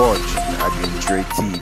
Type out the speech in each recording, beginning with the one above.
watch Adwinkyerɛ TV.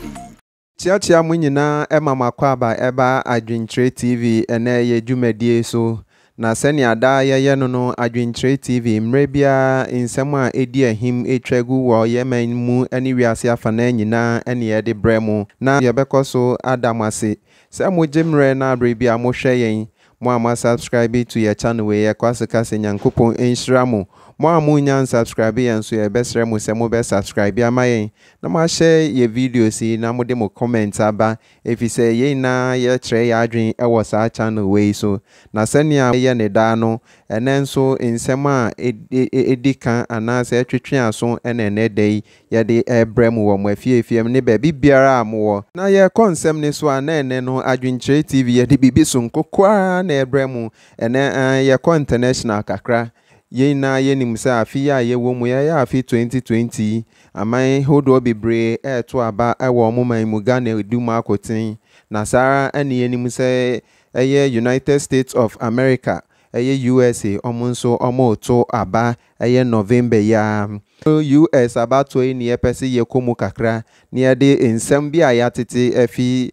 kyeakyea mo nyinaa ɛma mo akɔ aba ɛba Adwinkyerɛ TV ɛnɛ yɛ dwumadie so na sɛnea daa yɛyɛ no no Adwinkyerɛ TV mmerɛ biara nsɛm a ɛdi ahim ɛtwa gu wɔ yɛman mu ne wiase afanan nyinaa ɛne yɛde brɛ mo na yɛbɛkɔ so ada mo ase sɛ mogye mmerɛ no aberɛ bi a mohwɛ yɛn mo a moasubscribe to yɛ channel wei yɛkɔ asekase nyankopɔn nhyira mo mo a mo nya nsubscribe yɛn nso yɛbɛsrɛ mo sɛ mobɛ subscribe ama yɛn na moahyɛ yɛ videos yi na mode mo comment aba ɛfiri sɛ yɛn nyinaa yɛkyerɛ yɛ adwen ɛwɔ saa channel wei so na sɛnea yɛ ne daa no ɛnɛ nso nsɛm a ɛdi e, kan anaasɛ ɛtwetwe aso ɛna ɛnɛ da yi yɛde ɛrebrɛ mo wɔ mo afiefie mu ne baabi biara a mowɔ na yɛrekɔ nsɛm ne so a na ɛnɛ no adwenkyerɛ tv yɛde biribi so nkokoaa na ɛrebrɛ mo ɛnɛ yɛkɔ international kakra yɛn nyinaa yɛnim sɛ afe yi a yɛwɔ mu yɛyɛ afe 2020 aman hodoɔ bebree ɛreto aba ɛwɔ ɔmo man mu ghana edu mu akoten na saa ara ɛne yɛnim sɛ ɛyɛ united states of america ɛyɛ usa ɔmo nso ɔmo to aba ɛyɛ november yi ara us abatoɔ yi na yɛpɛ sɛ yɛkɔ mu kakra na yɛde nsɛm bi a yɛatete afi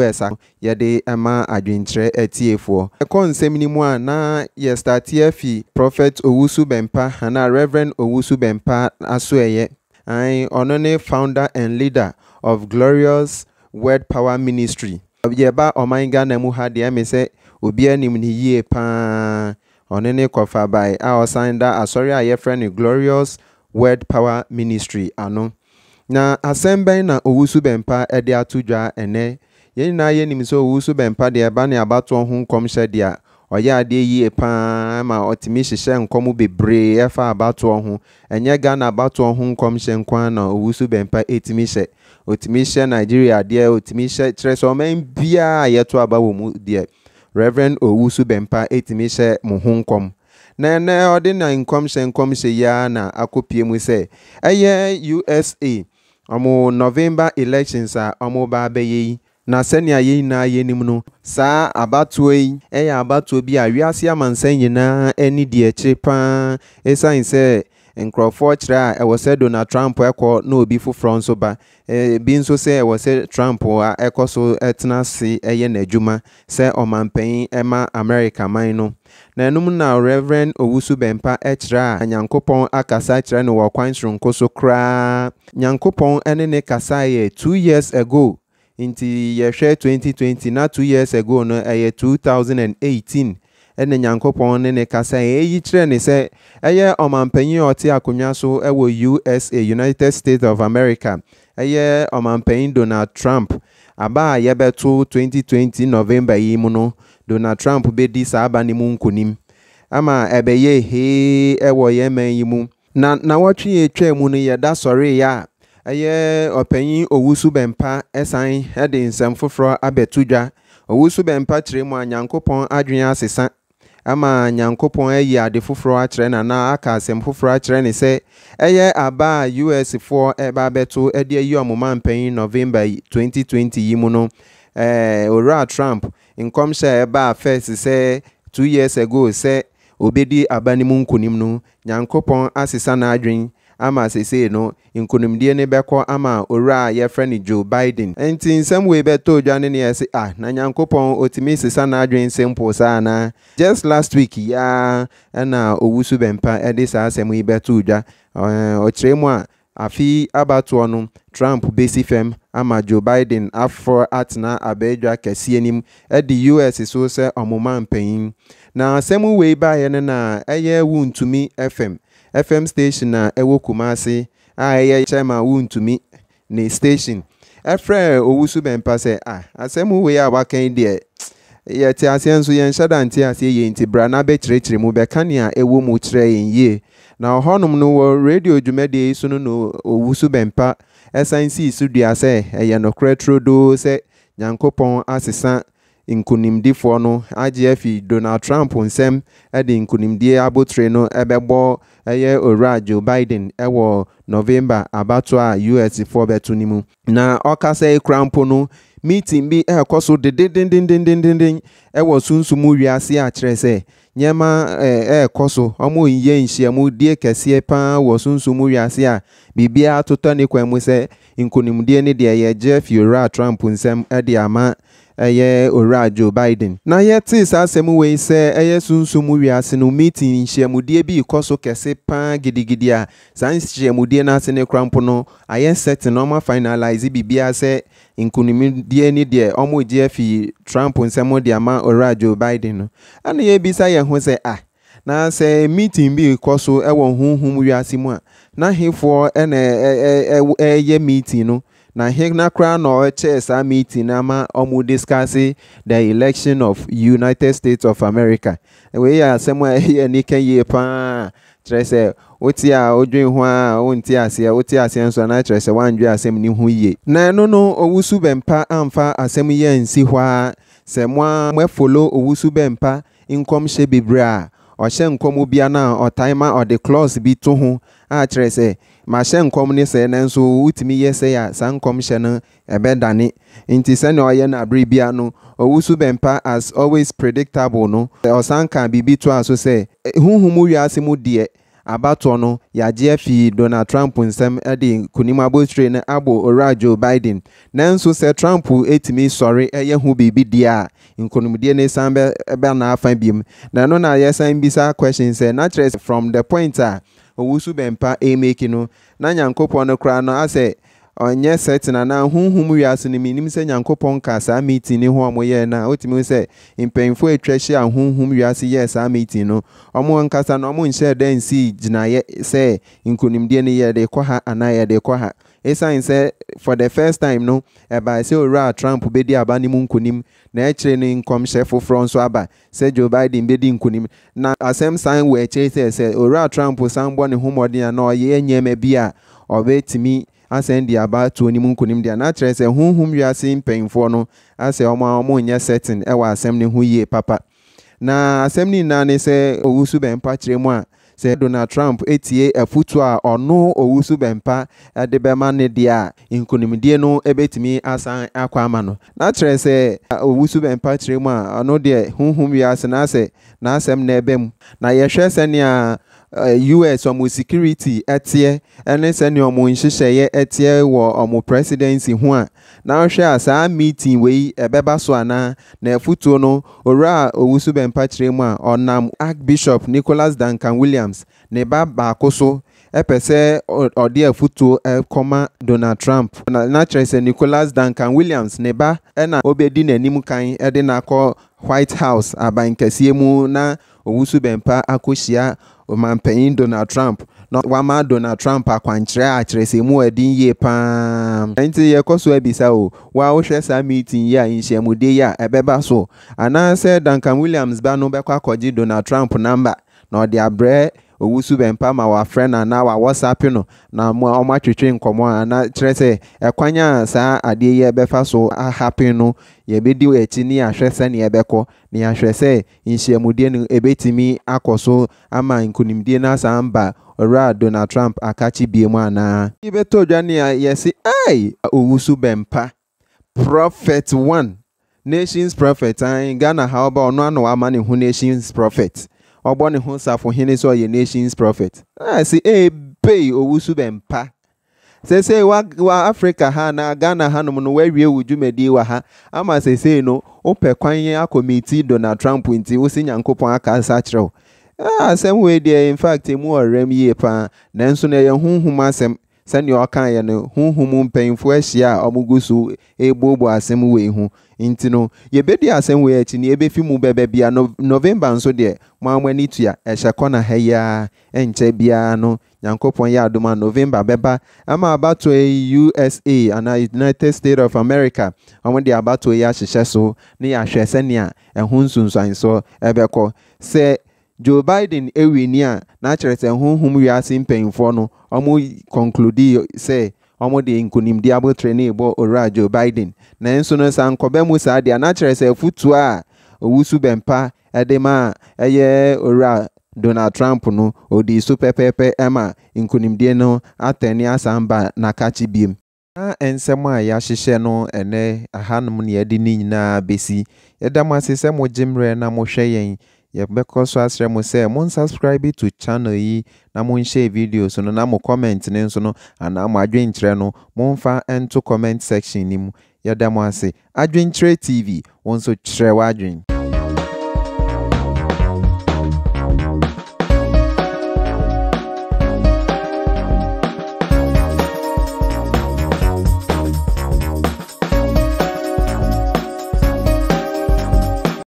us a yɛde ma adwenkyerɛ atiefoɔ ɛkɔ nsɛm no mu a na yɛstate afi prophet owusu bɛmpa anaa reverend owusu bɛmpa aso ɛyɛ an ɔno ne founder and leader of glorious word power ministry yɛba ɔman ghana mu ha deɛ eh, me sɛ obiara nim ne yie paa ɔno ne kɔfa bae a ɔsan da asɔre a yɛfrɛ no glorious Word Power Ministry ano na asɛm na owusu so bɛmpa de ato dwa ɛnɛ yɛn nyinaa yɛ nim sɛ owusu so bɛmpa deɛ ɛba ne abatoɔ ho nkɔm nkɔmhyɛ deɛ ɔyɛ adeɛ yie paa ma ɔtumi hyehyɛ nkɔm bebree ɛfa abatoɔ ho ɛnyɛ ghana abatoɔ ho nkɔm nkɔmhyɛ nkoa na owusu so bɛmpa ɛtumi hyɛ ɔtumi hyɛ nigeria deɛ ɔtumi hyɛ kyerɛ sɛ ɔman biara a yɛto aba wɔ mu deɛ reverend owusu so bɛmpa ɛtumi hyɛ mo ho nkɔm na ɛnɛ ɔde na nkɔmhyɛ nkɔmhyɛ yi ara na akɔpie mu sɛ ɛyɛ usa ɔmo november elections a ɔmo ba abɛyɛ yi na sɛnea yɛn nyinaa yɛnim no saa abatoɔ yi ɛyɛ abatoɔ bi a wiase amansan nyinaa ani di akyire paa ɛsiane sɛ nkurɔfoɔ kyerɛ a ɛwɔ sɛ donald trump ɛkɔ na obi foforɔ nso ba bi nso sɛ ɛwɔ sɛ trump a ɛkɔ so ɛtena ase ɛyɛ n'adwuma sɛ ɔmanpanyin ɛma america man no na ɛnum na reverend owusu bɛmpa ɛkyerɛ a nyankopɔn akasa kyerɛ no wɔ kwan soronko so koraa nyankopɔn ɛne ne kasa yɛ two years ago nti yɛhwɛ 2020 na two years ago no ɛyɛ 2018 ne nyankopɔn ne ne kasa ɛyi kyerɛ ne sɛ ɛyɛ ɔmanpanyin a ɔte akonnwa so wɔ usa united states of america ɛyɛ ɔmanpanyin donald trump aba a yɛbɛto 2020 november yi mu no donald trump bɛdi saa aba no mu nkonim ama ɛbɛyɛ hee ɛwɔ yɛn yi mu na na nawɔtwe yɛtwa mu no yɛda sɔreeɛ a ɛyɛ ɔpanyin owusu bɛmpa ɛsan ɛde nsɛm foforɔ abɛto dwa owusu bɛmpa kyerɛ mu a nyankopɔn adwene asesa ama nyankopɔn ayi ade foforɔ akyerɛ nana aka asɛm foforɔ akyerɛ ne sɛ ɛyɛ aba a usfoɔ ɛba eh, abɛto eh, de ayi ɔmoma mpanyin november 2020 yi mu no ɛɛ eh, owura trump nkɔmhyɛ a ɛba first sɛ two years ago sɛ ɔbɛdi aba no mu nkonim no nyankopɔn asesa n'adwene ama seesei no nkonimdie no bɛkɔ ama owura a yɛfrɛ no joe biden nti nsɛm wei bɛtɔ odwa ne neɛ se ah na nyankopɔn ɔtumi sesa n'adwene sɛ mpo saa ana. just last week yaa ɛna owu so bɛmpa ɛde saa asɛm yi bɛto odwa ɔkyerɛ mu a afi abatoɔ no trump besi fam ama joe biden afɔ atena abɛadwa kɛseɛ nim ɛde us so sɛ ɔmoma mpanyin na asɛm wei baeɛ no na ɛyɛ wo ntumi fm FM station na-ewo Kumasi ahịhịa Chima Wuntumi na station Efrael Owusuben pase ah, a asɛm wo ya aba kan deɛ yɛte aseɛ nso yɛnhyɛda nte aseɛ yɛ nti bra na bɛkyerɛkyerɛ mu bɛka nea ɛwɔ mu kyerɛ yɛn yie na ɔhɔnom no wɔ radio dwumadie yi so na owusu pa ɛsan sii so dua sɛ ɛyɛ nokorɛ turodoo sɛ Nyankopɔn asesa nkonimdifoɔ no agye afi donald trump nsɛm ɛde nkonimdie abotire no bɛbɔ ɛyɛ owura joe biden wɔ november abato a usfoɔ bɛto no mu na ɔkasa yi mpo no meeting bi ɛrekɔ so dedendendendenden ɛwɔ sunsum wiase akyerɛ sɛ nneɛma eh, ɛrekɔ so wɔn yɛ nhyiamu die kɛseɛ paa wɔ sunsum wiase a biribiara totɔ ne kwan mu sɛ nkonimdie ne deɛ yɛgye afi owura trump nsɛm ɛde ama ɛyɛ owura joe biden na yɛte saa asɛm wei sɛ ɛyɛ sunsum wiase no meeting nhyiamudeɛ bi rekɔ so kɛse paa gidigidi a saa nhyiamudeɛ no ase ne korampo no ayɛ sɛte na ɔma finalise biribiara sɛ nkonimdie ne deɛ ɔmo gye afi trump nsɛm de ama owura joe biden no ɛna yɛbisa yɛn ho sɛ a ah, na sɛ meeting bi rekɔ so ɛwɔ honhom wiase mu a n'ahefoɔ ɛna ɛɛ ɛɛ ɛyɛ meeting no na Hegner koraa na ɔkyɛɛ saa meeting na ama ɔmo discuss the election of United States of America e wei yɛ asɛm a ɛyɛ nika yie paa kyerɛ sɛ wote a wodwen ho a wonte aseɛ wote aseɛ nso ana kyerɛ sɛ woandwe asɛm ne ho yie na ɛno no owusu bɛmpa amfa asɛm yi ansi hɔ a sɛ mo a moafolo owusu bɛmpa nkɔmhyɛ bebree a ɔhyɛ nkɔm bia no a ɔtae ma ɔde clause bi to ho a kyerɛ sɛ mahyɛ nkɔm ne sɛ nanso wotumi yɛ sɛ a saa nkɔm hyɛ no ɛbɛdane nti sɛnea ɔyɛ no abere bia no ɔwu so bɛmpa as always predictable no ɔsan ka biribi toa so sɛ eh, huhum wiase mu deɛ abatoɔ no yɛagye afii donald trump nsɛm de nkonim abotire no abɔ owura joe biden nanso sɛ trump tumi sɔre ɛyɛ ho biribi deɛ a nkonimdie no san bɛba n'afa biom na ɛno na yɛsan bisa question sɛ na kyerɛ from the point a owusu bɛmpa emeki no na nyankopɔn no kora no asɛ ɔnyɛ sɛtena na huhum wiase no menim sɛ nyankopɔn ka saa meeting ne ho a moyɛɛ na a wotumi sɛ mpanyimfoɔ atwa hyia a huhum wiase yɛɛ saa meeting no ɔmo ankasa no ɔmo nhyɛ dɛ nsii gyinaeɛ sɛ nkonimdie no yɛde kɔ ha anaa yɛde kɔ ha ɛsiane sɛ for the first time no ɛbae sɛ owura trump bɛdi aba no mu nkonim na ɛkyerɛ no nkɔmhyɛ foforɔ nso aba sɛ joe biden bedi nkunim na asem san wɔ akyire sɛ sɛ owura trump san bɔ ne ho mmɔden a na ɔyɛ nneɛma bi a ɔbɛtumi asɛn di aba tuo no mu nkonim a na kyerɛ sɛ honhom wiase mpanyinfoɔ no asɛ ɔmo a ɔmo nyɛ certain ɛwɔ asem no ho yie papa na asem no nyinaa ne sɛ owu so bɛmpa kyerɛ mu a sɛ donald trump etie afutu a ɔno owu so bɛmpa de bɛma ne deɛ a nkonimdie no bɛtumi asan akɔ ama no na kyerɛ sɛ owu so bɛmpa kyerɛ mu a ɔno deɛ huhum wiase na asɛ n'asɛm na ɛbɛ mu na yɛhwɛ sɛnea Eh, us ɔmo security ɛteɛ ɛne sɛnea ɔmo nhyehyɛeɛ ɛteɛ wɔ ọmụ presidensi hụ a na ɔhwɛ a saa meeting wei ɛbɛba so anaa na efutuo no owura a owu so bɛmpa kyerɛ mu a ɔnam archbishop nicholas duncan williams ne ba baako so ɛpɛ sɛ ɔde afotuo donald trump na kyerɛ sɛ nicholas duncan williams ne ba ɛna e obɛdi n'anim kan ɛde e n'akɔ white house abankɛseɛ mu na owu bempa bɛmpa ɔmanpanyin donald trump na wama donald trump akwankyerɛ akyerɛ sɛ mu ɛdin yie paa nti yɛkɔ so abisa o wa wohwɛ saa meeting yi a nhyiamudeɛ yi a ɛbɛba so anaasɛ duncan williams ba no bɛkɔ akɔgye donald trump number na ɔde abrɛ ɔwusu bɛmpa ma wa wafrɛ no anaa whatsapp no na ɔmo twetwe nkɔmmɔ anaa kyerɛ sɛ ɛkwanye a saa adeɛ yɛ bɛfa so ahape no yɛbɛdi akyi ne yɛahwɛ sɛnea ɛbɛkɔ na yɛahwɛ sɛ nhyiamudeɛ no ɛbɛtumi akɔ so ama nkonimdie no asan mba ɔwura donald trump akakye bie mu anaa yɛbɛtɔ dwa ne a yɛse ai ɔwusu bɛmpa prophet one nations prophet an ah, ghana ha ɔba ɔno ano ama ne ho nations prophet o bone hu safo hene nations prophet ah si e be owusu be mpa sese wa wa africa ha na ghana ha nom no wawie wudwumadi wa ha ama sese no wopɛ kwan yɛ donald trump nti wosi nyankopɔn aka asa kyerɛ wo asɛm wei deɛ infact mu ɔwerɛm yie paa nanso no ɛyɛ honhom asɛm sɛnea ɔkaeɛ no honhom mpanyimfoɔ ahyia a ɔmogu so ɛbuobu asɛm wei ho nti no yɛbɛdi asɛm wei akyi na yɛbɛfi mu bɛbɛ bia november nso deɛ mo a ani tua ɛhyɛ kɔna ha yi a ɛnkyɛ biara no nyankopɔn yɛ adom a november bɛba ama abatoɔ yi usa ana united states of america wɔde abatoɔ yi ahyehyɛ so ne yɛahwɛ sɛnea ɛho nsonsansoɔ ɛbɛkɔ sɛ Joe Biden ewini a na kyerɛ sɛ honhom wiase mpanyimfoɔ no ɔmo conclude sɛ ɔmo de nkonimdi abotire na bɔ owura Joe Biden na no sɛ ankɔba mu saa deɛ na kyerɛ sɛ a owu so bɛmpa ɛde ma a ɛyɛ owura Donald Trump no odi so pɛpɛɛpɛ ɛma nkonimdie no atɛne mba ba n'akakye biem. na nsɛm a ya yɛahyehyɛ no ɛnɛ ahanom na yɛde ne nyinaa bɛsi yɛda mo ase sɛ mogye mmerɛ na mohwɛ yɛn yɛbɛkɔ so aserɛ mo sɛ monsubscribe to channel yi na monhyɛ video so no na mo comment ne nso no anaa mo adwenkyerɛ no momfa nto comment section ni mu yɛda mo ase adwenkyerɛ tv wo nso kyerɛ w'adwen